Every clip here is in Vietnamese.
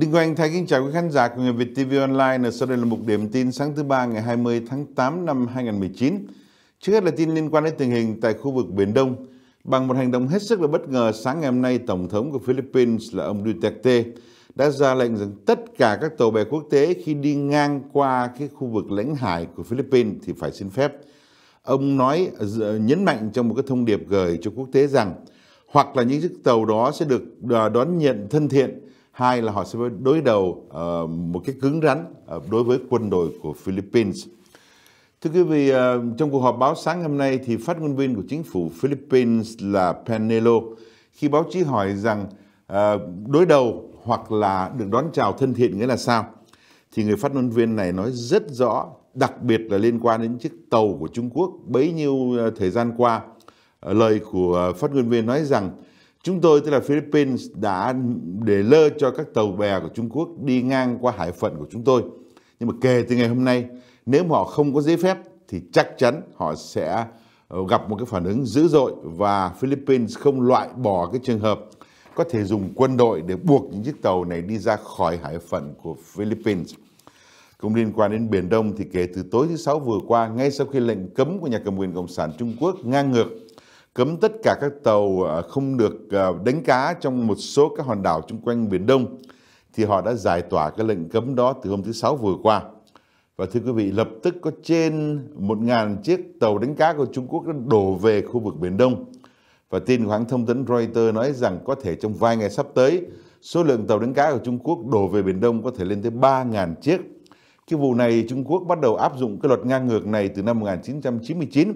Đinh Quang Thái kính chào quý khán giả của Người Việt TV Online. Sau đây là một điểm tin sáng thứ ba ngày 20 tháng 8 năm 2019. Trước hết là tin liên quan đến tình hình tại khu vực Biển Đông. Bằng một hành động hết sức là bất ngờ, sáng ngày hôm nay, Tổng thống của Philippines là ông Duterte đã ra lệnh rằng tất cả các tàu bè quốc tế khi đi ngang qua cái khu vực lãnh hải của Philippines thì phải xin phép. Ông nói nhấn mạnh trong một cái thông điệp gửi cho quốc tế rằng hoặc là những chiếc tàu đó sẽ được đón nhận thân thiện Hai là họ sẽ đối đầu uh, một cái cứng rắn uh, đối với quân đội của Philippines. Thưa quý vị, uh, trong cuộc họp báo sáng hôm nay thì phát ngôn viên của chính phủ Philippines là Panelo khi báo chí hỏi rằng uh, đối đầu hoặc là được đón chào thân thiện nghĩa là sao? Thì người phát ngôn viên này nói rất rõ, đặc biệt là liên quan đến chiếc tàu của Trung Quốc bấy nhiêu thời gian qua. Lời của phát ngôn viên nói rằng Chúng tôi, tức là Philippines, đã để lơ cho các tàu bè của Trung Quốc đi ngang qua hải phận của chúng tôi. Nhưng mà kể từ ngày hôm nay, nếu họ không có giấy phép thì chắc chắn họ sẽ ờ, gặp một cái phản ứng dữ dội và Philippines không loại bỏ cái trường hợp có thể dùng quân đội để buộc những chiếc tàu này đi ra khỏi hải phận của Philippines. Cũng liên quan đến Biển Đông thì kể từ tối thứ Sáu vừa qua, ngay sau khi lệnh cấm của nhà cầm quyền Cộng sản Trung Quốc ngang ngược cấm tất cả các tàu à, không được à, đánh cá trong một số các hòn đảo chung quanh Biển Đông, thì họ đã giải tỏa cái lệnh cấm đó từ hôm thứ Sáu vừa qua. Và thưa quý vị, lập tức có trên 1.000 chiếc tàu đánh cá của Trung Quốc đã đổ về khu vực Biển Đông. Và tin của hãng thông tấn Reuters nói rằng có thể trong vài ngày sắp tới, số lượng tàu đánh cá của Trung Quốc đổ về Biển Đông có thể lên tới 3.000 chiếc. Cái vụ này Trung Quốc bắt đầu áp dụng cái luật ngang ngược này từ năm 1999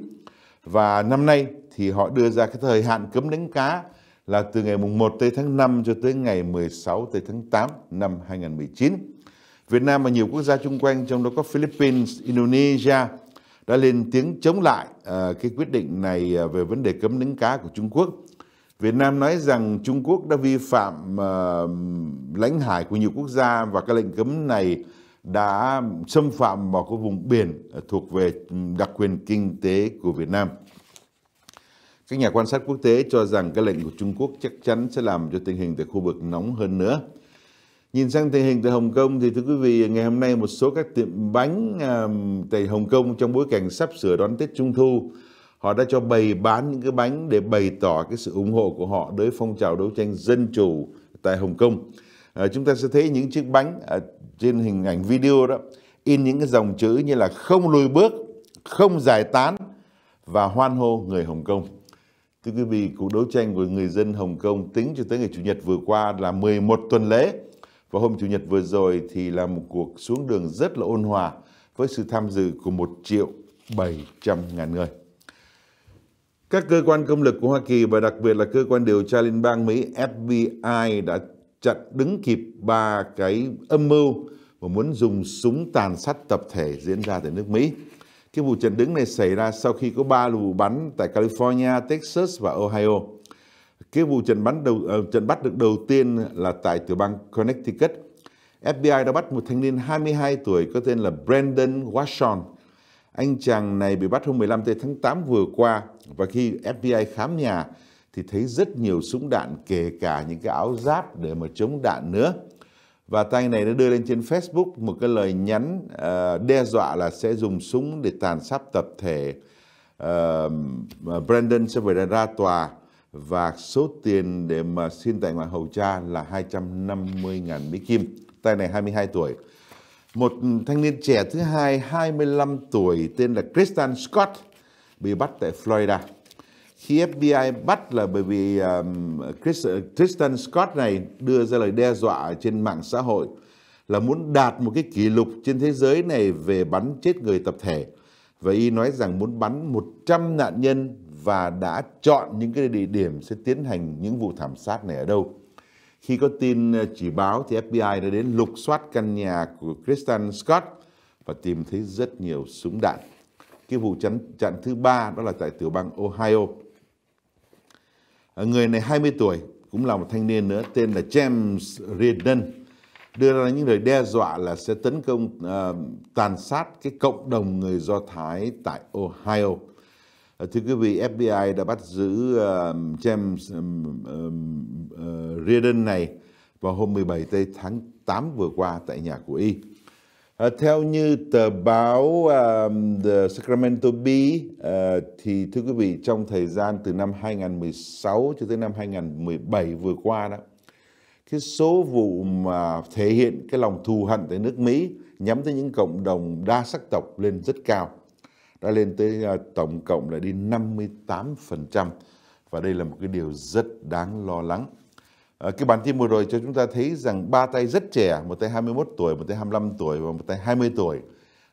và năm nay thì họ đưa ra cái thời hạn cấm đánh cá là từ ngày mùng 1 tới tháng 5 cho tới ngày 16 tới tháng 8 năm 2019. Việt Nam và nhiều quốc gia chung quanh trong đó có Philippines, Indonesia đã lên tiếng chống lại à, cái quyết định này à, về vấn đề cấm đánh cá của Trung Quốc. Việt Nam nói rằng Trung Quốc đã vi phạm à, lãnh hải của nhiều quốc gia và cái lệnh cấm này đã xâm phạm vào cái vùng biển thuộc về ừ, đặc quyền kinh tế của Việt Nam. Các nhà quan sát quốc tế cho rằng cái lệnh của Trung Quốc chắc chắn sẽ làm cho tình hình tại khu vực nóng hơn nữa. Nhìn sang tình hình tại Hồng Kông thì thưa quý vị, ngày hôm nay một số các tiệm bánh uh, tại Hồng Kông trong bối cảnh sắp sửa đón Tết Trung Thu, họ đã cho bày bán những cái bánh để bày tỏ cái sự ủng hộ của họ đối phong trào đấu tranh dân chủ tại Hồng Kông. À, chúng ta sẽ thấy những chiếc bánh ở trên hình ảnh video đó in những cái dòng chữ như là không lùi bước, không giải tán và hoan hô người Hồng Kông. Thưa quý vị, cuộc đấu tranh của người dân Hồng Kông tính cho tới ngày Chủ nhật vừa qua là 11 tuần lễ. Và hôm Chủ nhật vừa rồi thì là một cuộc xuống đường rất là ôn hòa với sự tham dự của 1 triệu 700 ngàn người. Các cơ quan công lực của Hoa Kỳ và đặc biệt là cơ quan điều tra liên bang Mỹ FBI đã chặn đứng kịp ba cái âm mưu và muốn dùng súng tàn sát tập thể diễn ra tại nước Mỹ. Cái vụ chật đứng này xảy ra sau khi có 3 vụ bắn tại California, Texas và Ohio. Cái vụ trận bắn đầu ờ, trận bắt được đầu tiên là tại tiểu bang Connecticut. FBI đã bắt một thanh niên 22 tuổi có tên là Brandon Watson. Anh chàng này bị bắt hôm 15 tháng 8 vừa qua và khi FBI khám nhà thì thấy rất nhiều súng đạn kể cả những cái áo giáp để mà chống đạn nữa và tay này nó đưa lên trên Facebook một cái lời nhắn uh, đe dọa là sẽ dùng súng để tàn sát tập thể uh, Brandon sẽ phải ra tòa và số tiền để mà xin tại ngoại hầu cha là 250.000 Mỹ Kim. Tay này 22 tuổi. Một thanh niên trẻ thứ hai 25 tuổi tên là Christian Scott bị bắt tại Florida khi FBI bắt là bởi vì um, Chris, Kristen Scott này đưa ra lời đe dọa trên mạng xã hội là muốn đạt một cái kỷ lục trên thế giới này về bắn chết người tập thể. Và y nói rằng muốn bắn 100 nạn nhân và đã chọn những cái địa điểm sẽ tiến hành những vụ thảm sát này ở đâu. Khi có tin uh, chỉ báo thì FBI đã đến lục soát căn nhà của Kristen Scott và tìm thấy rất nhiều súng đạn. Cái vụ chặn, chặn thứ ba đó là tại tiểu bang Ohio. Ờ, người này 20 tuổi, cũng là một thanh niên nữa tên là James Reardon đưa ra những lời đe dọa là sẽ tấn công uh, tàn sát cái cộng đồng người Do Thái tại Ohio. Uh, thưa quý vị, FBI đã bắt giữ uh, James um, um, uh, Reardon này vào hôm 17 tháng 8 vừa qua tại nhà của y. À, theo như tờ báo uh, The Sacramento Bee uh, thì thưa quý vị trong thời gian từ năm 2016 cho tới năm 2017 vừa qua đó cái số vụ mà thể hiện cái lòng thù hận tại nước Mỹ nhắm tới những cộng đồng đa sắc tộc lên rất cao đã lên tới uh, tổng cộng là đi 58% và đây là một cái điều rất đáng lo lắng. Ờ, cái bản tin vừa rồi cho chúng ta thấy rằng ba tay rất trẻ, một tay 21 tuổi, một tay 25 tuổi và một tay 20 tuổi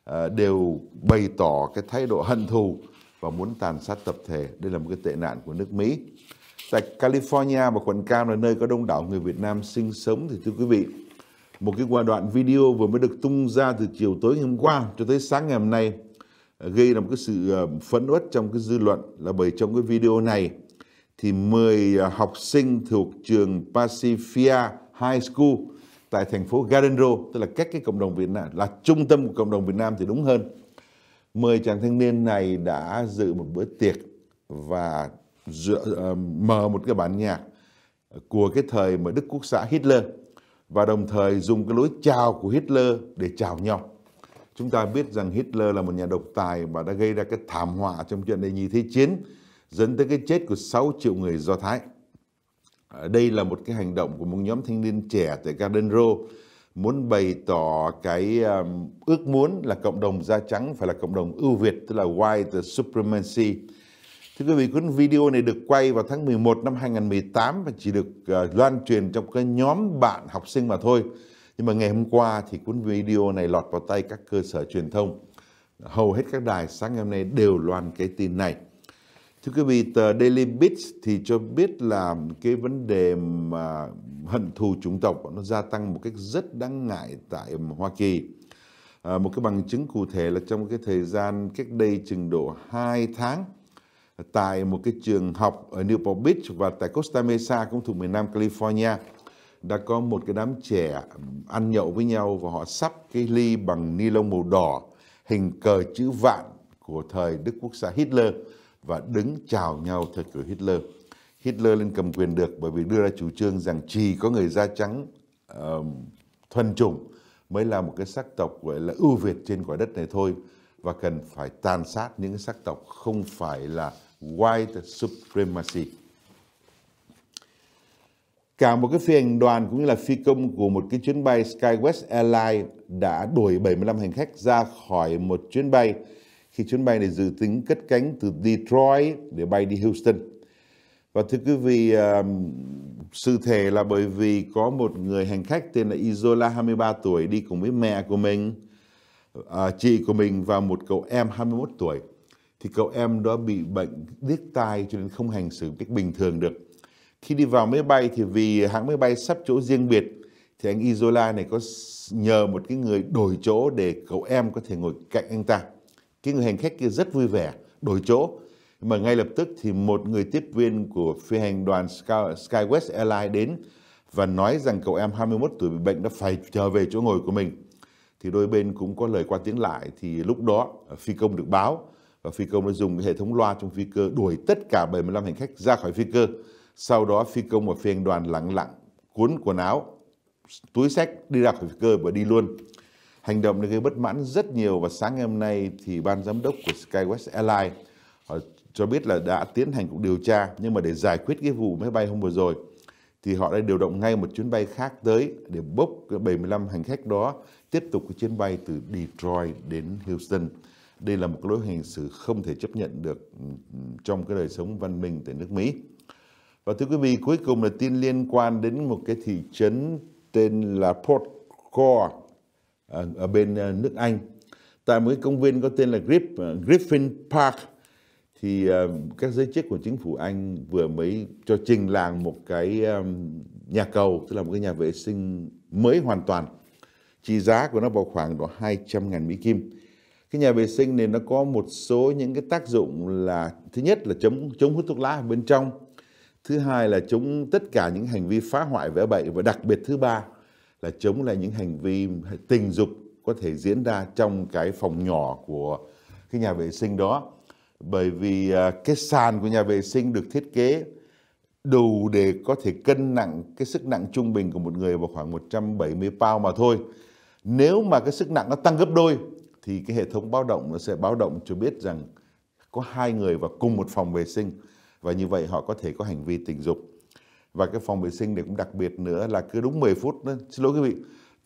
ờ, đều bày tỏ cái thái độ hận thù và muốn tàn sát tập thể. Đây là một cái tệ nạn của nước Mỹ. Tại California và quận Cam là nơi có đông đảo người Việt Nam sinh sống thì thưa quý vị, một cái quả đoạn video vừa mới được tung ra từ chiều tối ngày hôm qua cho tới sáng ngày hôm nay ờ, gây ra một cái sự phẫn uất trong cái dư luận là bởi trong cái video này thì 10 à, học sinh thuộc trường Pacifica High School tại thành phố Garenro, tức là cách cái cộng đồng Việt Nam, là trung tâm của cộng đồng Việt Nam thì đúng hơn. 10 chàng thanh niên này đã dự một bữa tiệc và dựa, uh, mở một cái bản nhạc của cái thời mà Đức Quốc xã Hitler và đồng thời dùng cái lối chào của Hitler để chào nhau. Chúng ta biết rằng Hitler là một nhà độc tài và đã gây ra cái thảm họa trong chuyện đại nhì thế chiến dẫn tới cái chết của 6 triệu người Do Thái. Đây là một cái hành động của một nhóm thanh niên trẻ tại Garden Row muốn bày tỏ cái um, ước muốn là cộng đồng da trắng phải là cộng đồng ưu việt tức là white supremacy. Thưa quý vị, cuốn video này được quay vào tháng 11 năm 2018 và chỉ được uh, loan truyền trong cái nhóm bạn học sinh mà thôi. Nhưng mà ngày hôm qua thì cuốn video này lọt vào tay các cơ sở truyền thông. Hầu hết các đài sáng ngày hôm nay đều loan cái tin này. Thưa quý vị, tờ Daily Beast thì cho biết là cái vấn đề mà hận thù chủng tộc nó gia tăng một cách rất đáng ngại tại Hoa Kỳ. À, một cái bằng chứng cụ thể là trong cái thời gian cách đây chừng độ 2 tháng tại một cái trường học ở Newport Beach và tại Costa Mesa cũng thuộc miền Nam California đã có một cái đám trẻ ăn nhậu với nhau và họ sắp cái ly bằng ni lông màu đỏ hình cờ chữ vạn của thời Đức Quốc xã Hitler và đứng chào nhau theo kiểu Hitler. Hitler lên cầm quyền được bởi vì đưa ra chủ trương rằng chỉ có người da trắng uh, thuần chủng mới là một cái sắc tộc gọi là ưu việt trên quả đất này thôi và cần phải tàn sát những cái sắc tộc không phải là white supremacy. Cả một cái phi hành đoàn cũng như là phi công của một cái chuyến bay SkyWest Airlines đã đuổi 75 hành khách ra khỏi một chuyến bay khi chuyến bay này dự tính cất cánh từ Detroit để bay đi Houston. Và thưa quý vị, sự thể là bởi vì có một người hành khách tên là Isola 23 tuổi đi cùng với mẹ của mình, à, chị của mình và một cậu em 21 tuổi. Thì cậu em đó bị bệnh điếc tai cho nên không hành xử cách bình thường được. Khi đi vào máy bay thì vì hãng máy bay sắp chỗ riêng biệt thì anh Isola này có nhờ một cái người đổi chỗ để cậu em có thể ngồi cạnh anh ta cái người hành khách kia rất vui vẻ đổi chỗ mà ngay lập tức thì một người tiếp viên của phi hành đoàn Sky, Skywest Airlines đến và nói rằng cậu em 21 tuổi bị bệnh đã phải trở về chỗ ngồi của mình. Thì đôi bên cũng có lời qua tiếng lại thì lúc đó à, phi công được báo và phi công đã dùng cái hệ thống loa trong phi cơ đuổi tất cả 75 hành khách ra khỏi phi cơ. Sau đó phi công và phi hành đoàn lặng lặng cuốn quần áo, túi sách đi ra khỏi phi cơ và đi luôn. Hành động này gây bất mãn rất nhiều và sáng ngày hôm nay thì ban giám đốc của SkyWest Airlines họ cho biết là đã tiến hành cuộc điều tra nhưng mà để giải quyết cái vụ máy bay hôm vừa rồi thì họ đã điều động ngay một chuyến bay khác tới để bốc 75 hành khách đó tiếp tục cái chuyến bay từ Detroit đến Houston. Đây là một lối hành xử không thể chấp nhận được trong cái đời sống văn minh tại nước Mỹ. Và thưa quý vị, cuối cùng là tin liên quan đến một cái thị trấn tên là Port Core Ờ, ở, bên ờ, nước Anh tại một cái công viên có tên là ờ, Griffin Park thì các giới chức của chính phủ Anh vừa mới cho trình làng một cái nhà cầu tức là một cái nhà vệ sinh mới hoàn toàn trị giá của nó vào khoảng độ 200 ngàn Mỹ Kim cái nhà vệ sinh này nó có một số những cái tác dụng là thứ nhất là chống chống hút thuốc lá ở bên trong thứ hai là chống tất cả những hành vi phá hoại vẽ bậy và đặc biệt thứ ba là chống lại những hành vi tình dục có thể diễn ra trong cái phòng nhỏ của cái nhà vệ sinh đó bởi vì à, cái sàn của nhà vệ sinh được thiết kế đủ để có thể cân nặng cái sức nặng trung bình của một người vào khoảng 170 pound mà thôi. Nếu mà cái sức nặng nó tăng gấp đôi thì cái hệ thống báo động nó sẽ báo động cho biết rằng có hai người vào cùng một phòng vệ sinh và như vậy họ có thể có hành vi tình dục và cái phòng vệ sinh này cũng đặc biệt nữa là cứ đúng 10 phút nữa. xin lỗi quý vị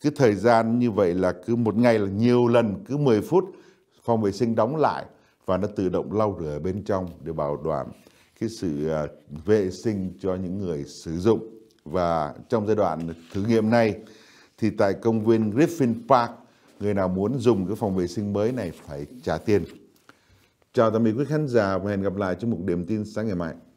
cái thời gian như vậy là cứ một ngày là nhiều lần cứ 10 phút phòng vệ sinh đóng lại và nó tự động lau rửa bên trong để bảo đảm cái sự à, vệ sinh cho những người sử dụng và trong giai đoạn thử nghiệm này thì tại công viên Griffin Park người nào muốn dùng cái phòng vệ sinh mới này phải trả tiền. Chào tạm biệt quý khán giả và hẹn gặp lại trong một điểm tin sáng ngày mai.